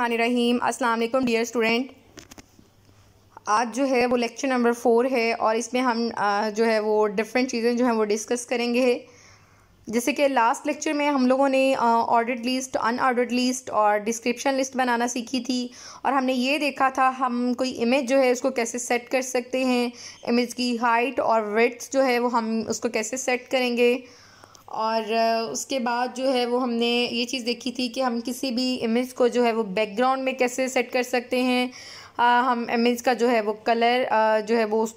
रहीम अस्सलाम वालेकुम dear student आज जो है वो लेक्चर नंबर फोर है और इसमें हम जो है वो डिफरेंट चीज़ें जो हैं वो डिस्कस करेंगे जैसे कि लास्ट लेक्चर में हम लोगों ने ऑर्डर्ड लिस्ट अनऑर्डर्ड लिस्ट और डिस्क्रिप्शन लिस्ट बनाना सीखी थी और हमने ये देखा था हम कोई इमेज जो है उसको कैसे सेट कर सकते हैं इमेज की हाइट और वर्थ जो है वो हम उसको कैसे सेट करेंगे और उसके बाद जो है वो हमने ये चीज़ देखी थी कि हम किसी भी इमेज को जो है वो बैकग्राउंड में कैसे सेट कर सकते हैं आ, हम इमेज का जो है वो कलर आ, जो है वो उस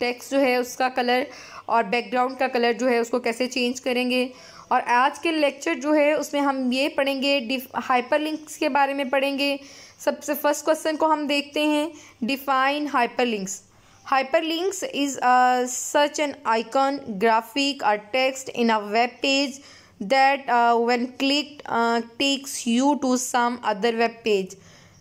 टेक्स्ट जो है उसका कलर और बैकग्राउंड का कलर जो है उसको कैसे चेंज करेंगे और आज के लेक्चर जो है उसमें हम ये पढ़ेंगे डिफ हाइपर लिंक्स के बारे में पढ़ेंगे सबसे फर्स्ट क्वेश्चन को हम देखते हैं define hyper links Hyperlinks is uh, such an icon, graphic or text in a web page that uh, when clicked uh, takes you to some other web page.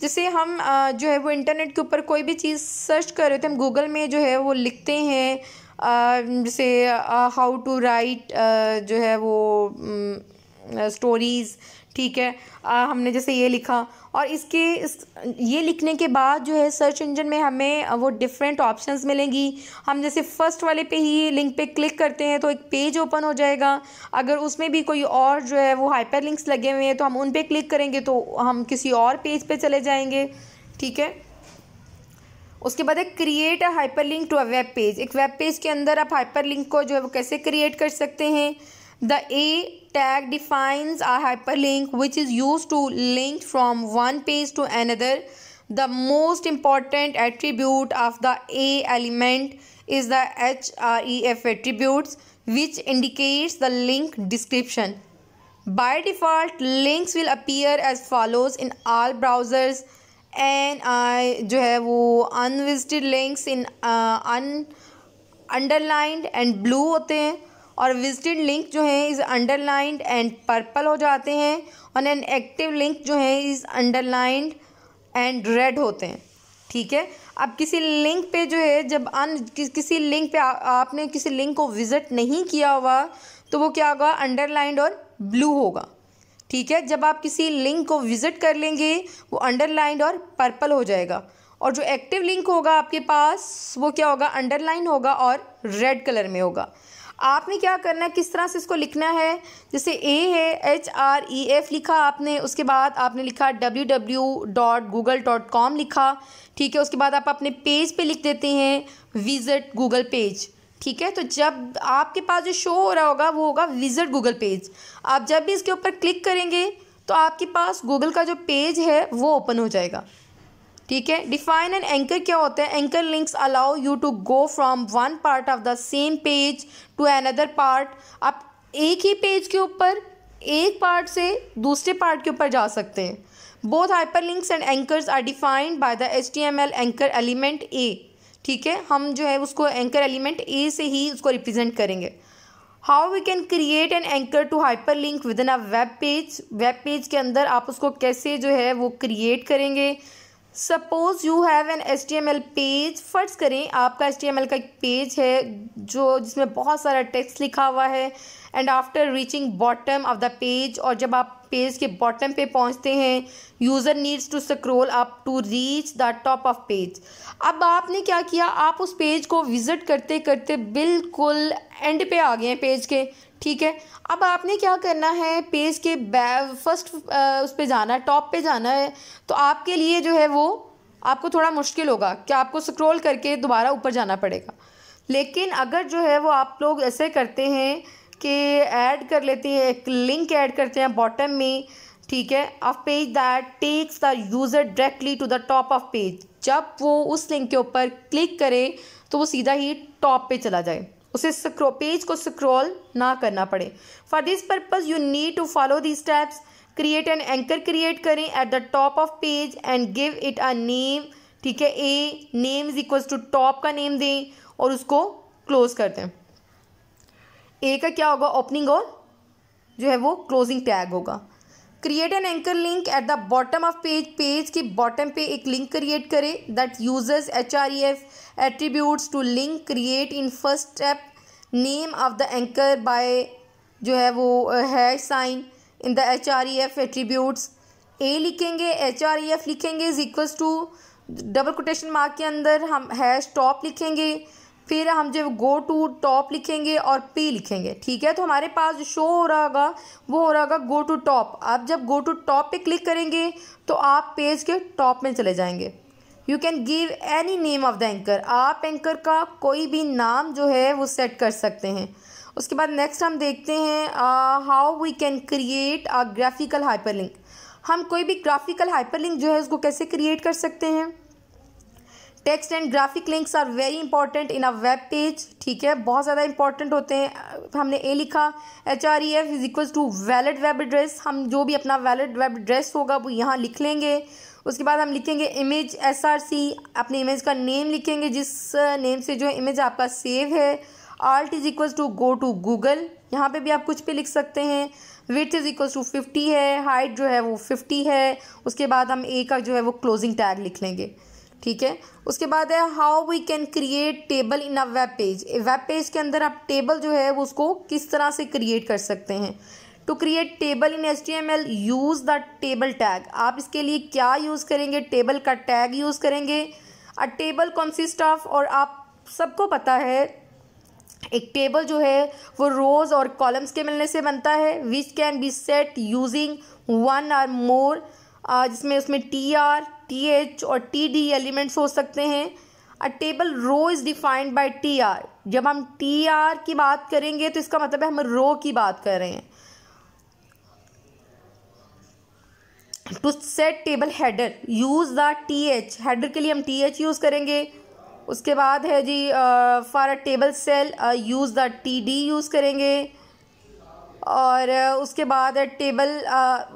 जैसे हम जो है वो इंटरनेट के ऊपर कोई भी चीज़ सर्च कर रहे थे हम गूगल में जो है वो लिखते हैं जैसे हाउ टू राइट जो है वो स्टोरीज़ ठीक है आ, हमने जैसे ये लिखा और इसके इस ये लिखने के बाद जो है सर्च इंजन में हमें वो डिफरेंट ऑप्शंस मिलेंगी हम जैसे फ़र्स्ट वाले पे ही लिंक पे क्लिक करते हैं तो एक पेज ओपन हो जाएगा अगर उसमें भी कोई और जो है वो हाइपर लिंक्स लगे हुए हैं तो हम उन पर क्लिक करेंगे तो हम किसी और पेज पे चले जाएँगे ठीक है उसके बाद एक create a hyper link to a web page एक वेब पेज के अंदर आप हाइपर लिंक को जो है वो कैसे क्रिएट कर सकते हैं The A tag defines a hyperlink which is used to link from one page to another. The most important attribute of the A element is the href attributes which indicates the link description. By default, links will appear as follows in all browsers and जो है वो links in in un underlined and होते हैं और visited link जो है is underlined and purple हो जाते हैं और एन एक्टिव लिंक जो है इज़ अंडरलाइंड एंड रेड होते हैं ठीक है अब किसी लिंक पे जो है जब अन कि, किसी लिंक पे आ, आपने किसी लिंक को विज़िट नहीं किया हुआ तो वो क्या होगा अंडरलाइंड और ब्लू होगा ठीक है जब आप किसी लिंक को विज़िट कर लेंगे वो अंडरलाइंड और पर्पल हो जाएगा और जो एक्टिव लिंक होगा आपके पास वो क्या होगा अंडरलाइन होगा और रेड कलर में होगा आपने क्या करना है किस तरह से इसको लिखना है जैसे ए है एच आर ई एफ लिखा आपने उसके बाद आपने लिखा W W dot Google dot com लिखा ठीक है उसके बाद आप अपने पेज पे लिख देते हैं विज़िट गूगल पेज ठीक है तो जब आपके पास जो शो हो रहा होगा वो होगा विज़िट गूगल पेज आप जब भी इसके ऊपर क्लिक करेंगे तो आपके पास गूगल का जो पेज है वो ओपन हो जाएगा ठीक है डिफाइन एंड एंकर क्या होता है anchor links allow you to go from one part of the same page to another part आप एक ही पेज के ऊपर एक पार्ट से दूसरे पार्ट के ऊपर जा सकते हैं both hyper links and anchors are defined by the H T M L anchor element A ठीक है हम जो है उसको एंकर एलिमेंट ए से ही उसको रिप्रेजेंट करेंगे how we can create an anchor to hyper link within a web page web page के अंदर आप उसको कैसे जो है वो क्रिएट करेंगे suppose you have an H T M L page फ़र्ज करें आपका एच टी एम एल का एक पेज है जो जिसमें बहुत सारा टेक्स्ट लिखा हुआ है and after reaching bottom of the page और जब आप पेज के बॉटम पे पहुंचते हैं user needs to scroll up to reach the top of page अब आपने क्या किया आप उस पेज को विज़िट करते करते बिल्कुल एंड पे आ गए हैं पेज के ठीक है अब आपने क्या करना है पेज के फर्स्ट उस पर जाना है टॉप पे जाना है तो आपके लिए जो है वो आपको थोड़ा मुश्किल होगा कि आपको स्क्रॉल करके दोबारा ऊपर जाना पड़ेगा लेकिन अगर जो है वो आप लोग ऐसे करते हैं कि ऐड कर लेते हैं एक लिंक ऐड करते हैं बॉटम में ठीक है of page that takes the user directly to the top of page जब वो उस लिंक के ऊपर क्लिक करे तो वो सीधा ही टॉप पे चला जाए उसे स्क्रो पेज को स्क्रॉल ना करना पड़े for this purpose you need to follow the steps create an anchor create करें at the top of page and give it a name ठीक है A name is equals to top का name दें और उसको क्लोज कर दें ए का क्या होगा ओपनिंग और जो है वो क्लोजिंग टैग होगा create an anchor link at the bottom of page page की बॉटम पे एक लिंक क्रिएट करें that users H R E F attributes to link create in first step name of the anchor by जो है वो hash sign in the H R E F attributes A लिखेंगे H R E F लिखेंगे is equals to double quotation mark के अंदर हम hash top लिखेंगे फिर हम जब गो टू टॉप लिखेंगे और पी लिखेंगे ठीक है तो हमारे पास जो शो हो रहा होगा वो हो रहा होगा गो टू टॉप आप जब गो टू टॉप पे क्लिक करेंगे तो आप पेज के टॉप में चले जाएंगे you can give any name of the anchor आप एंकर का कोई भी नाम जो है वो सेट कर सकते हैं उसके बाद नेक्स्ट हम देखते हैं how we can create a graphical hyperlink हम कोई भी ग्राफिकल हाइपरलिंक जो है उसको कैसे क्रिएट कर सकते हैं text and graphic links are very important in a web page ठीक है बहुत ज़्यादा इंपॉर्टेंट होते हैं हमने ए लिखा H R E F is equal to valid web address हम जो भी अपना वैलिड वेब एड्रेस होगा वो यहाँ लिख लेंगे उसके बाद हम लिखेंगे इमेज एस आर सी अपने इमेज का नेम लिखेंगे जिस नेम uh, से जो इमेज आपका सेव है alt is equal to go to Google यहाँ पे भी आप कुछ भी लिख सकते हैं width is equal to fifty है हाइट जो है वो फिफ्टी है उसके बाद हम ए का जो है वो क्लोजिंग टैग लिख लेंगे ठीक है उसके बाद है how we can create table in a web page web page के अंदर आप टेबल जो है वो उसको किस तरह से क्रिएट कर सकते हैं to create table in H T M L use the table tag आप इसके लिए क्या यूज़ करेंगे टेबल का टैग यूज़ करेंगे अ टेबल कंसिस्ट ऑफ और आप सबको पता है एक टेबल जो है वो रोज़ और कॉलम्स के मिलने से बनता है which can be set using one or more जिसमें उसमें टी आर टी एच और टी डी एलिमेंट्स हो सकते हैं a table row is defined by T R जब हम टी आर की बात करेंगे तो इसका मतलब है हम रो की बात कर रहे हैं to set table header use the T H header के लिए हम टी एच यूज़ करेंगे उसके बाद है जी for a table cell use the T D use करेंगे और उसके बाद टेबल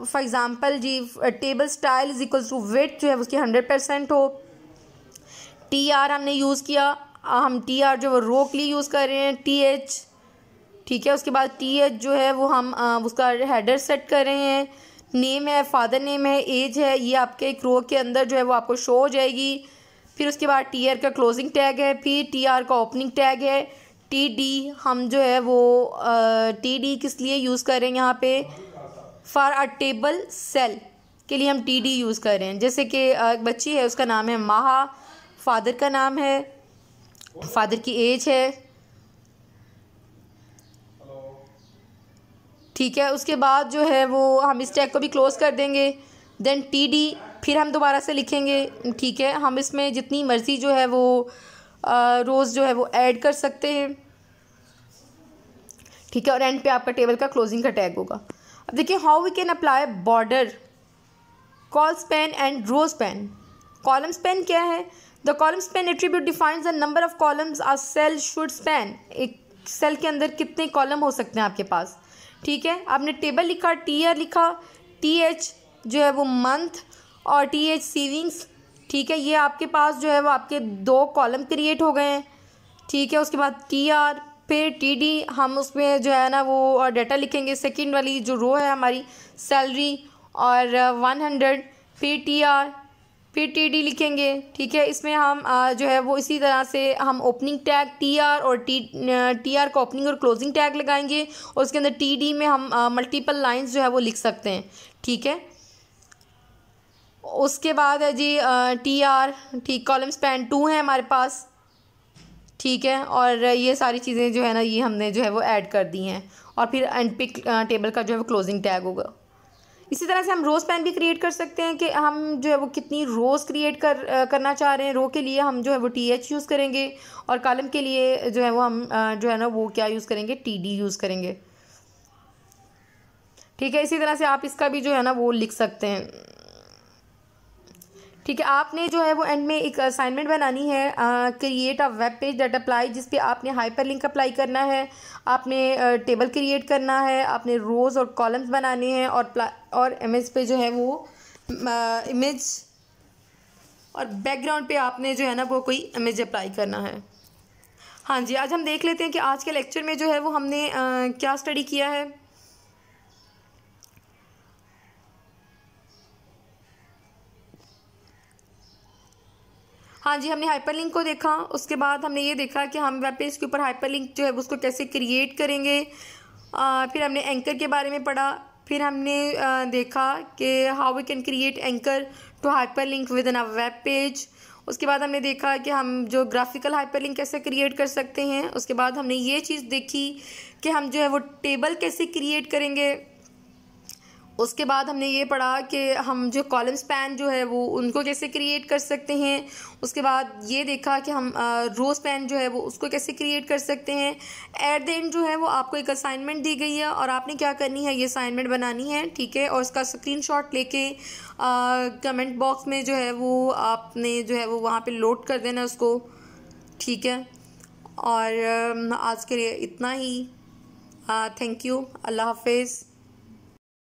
फॉर एग्ज़ाम्पल जी table style is equal to width जो है उसकी हंड्रेड परसेंट हो टी आर हमने यूज़ किया हम टी आर जो रो के लिए यूज़ कर रहे हैं टी एच ठीक है उसके बाद टी एच जो है वो हम आ, उसका हेडर सेट कर रहे हैं नेम है फादर नेम है एज है ये आपके एक रो के अंदर जो है वो आपको शो हो जाएगी फिर उसके बाद टी आर का क्लोजिंग टैग है फिर टी आर का ओपनिंग टैग है टी डी हम जो है वो टी डी किस लिए यूज़ कर रहे हैं यहाँ पे फॉर अ टेबल सेल के लिए हम टी डी यूज़ कर रहे हैं जैसे कि एक बच्ची है उसका नाम है माहा फादर का नाम है फादर की एज है ठीक है उसके बाद जो है वो हम इस टैग को भी क्लोज़ कर देंगे देन टी डी फिर हम दोबारा से लिखेंगे ठीक है हम इसमें जितनी मर्ज़ी जो है वो रोज़ जो है वो ऐड कर सकते हैं ठीक है और एंड पे आपका टेबल का क्लोजिंग का टैग होगा अब देखिए how we can apply border col span and row span column span क्या है the column span attribute defines the number of columns a cell should span एक सेल के अंदर कितने कॉलम हो सकते हैं आपके पास ठीक है आपने टेबल लिखा टी आर लिखा टी एच जो है वो मंथ और टी एच सीविंग्स ठीक है ये आपके पास जो है वो आपके दो कॉलम क्रिएट हो गए हैं ठीक है उसके बाद टी आर फिर टी डी हम उसमें जो है ना वो डाटा लिखेंगे सेकेंड वाली जो रो है हमारी सैलरी और वन हंड्रेड फिर टी आर फिर टी डी लिखेंगे ठीक है इसमें हम जो है वो इसी तरह से हम ओपनिंग टैग टी आर और टी टी आर का ओपनिंग और क्लोजिंग टैग लगाएंगे और उसके अंदर टी डी में हम मल्टीपल लाइंस जो है वो लिख सकते हैं ठीक है उसके बाद है जी टी आर ठीक कॉलम स्पैन टू है हमारे पास ठीक है और ये सारी चीज़ें जो है ना ये हमने जो है वो ऐड कर दी हैं और फिर एंड पिक टेबल का जो है वो क्लोजिंग टैग होगा इसी तरह से हम रोज़ पैन भी क्रिएट कर सकते हैं कि हम जो है वो कितनी रोज़ क्रिएट कर करना चाह रहे हैं रो के लिए हम जो है वो टी एच यूज़ करेंगे और कॉलम के लिए जो है वो हम जो है ना वो क्या यूज़ करेंगे टी डी यूज़ करेंगे ठीक है इसी तरह से आप इसका भी जो है ना वो लिख सकते हैं ठीक है आपने जो है वो एंड में एक असाइनमेंट बनानी है create a web page that apply जिस पर आपने हाइपर लिंक अप्लाई करना है आपने टेबल क्रिएट करना है आपने रोज़ और कॉलम्स बनाने हैं और और इमेज पे जो है वो इमेज और बैकग्राउंड पे आपने जो है ना वो कोई इमेज अप्लाई करना है हाँ जी आज हम देख लेते हैं कि आज के लेक्चर में जो है वो हमने आ, क्या स्टडी किया है हाँ जी हमने हाइपरलिंक को देखा उसके बाद हमने ये देखा कि हम वेब पेज के ऊपर हाइपरलिंक जो है उसको कैसे क्रिएट करेंगे आ, फिर हमने एंकर के बारे में पढ़ा फिर हमने आ, देखा कि how we can create anchor to hyper link within a web page उसके बाद हमने देखा कि हम जो ग्राफिकल हाइपर लिंक कैसे क्रिएट कर सकते हैं उसके बाद हमने ये चीज़ देखी कि हम जो है वो टेबल कैसे क्रिएट करेंगे उसके बाद हमने ये पढ़ा कि हम जो कॉलम स्पैन जो है वो उनको कैसे क्रिएट कर सकते हैं उसके बाद ये देखा कि हम रोज़ स्पैन जो है वो उसको कैसे क्रिएट कर सकते हैं एट द एंड जो है वो आपको एक असाइनमेंट दी गई है और आपने क्या करनी है ये असाइनमेंट बनानी है ठीक है और उसका स्क्रीन शॉट लेके कमेंट बॉक्स में जो है वो आपने जो है वो वहाँ पर लोड कर देना उसको ठीक है और आज के लिए इतना ही थैंक यू अल्लाह हाफिज़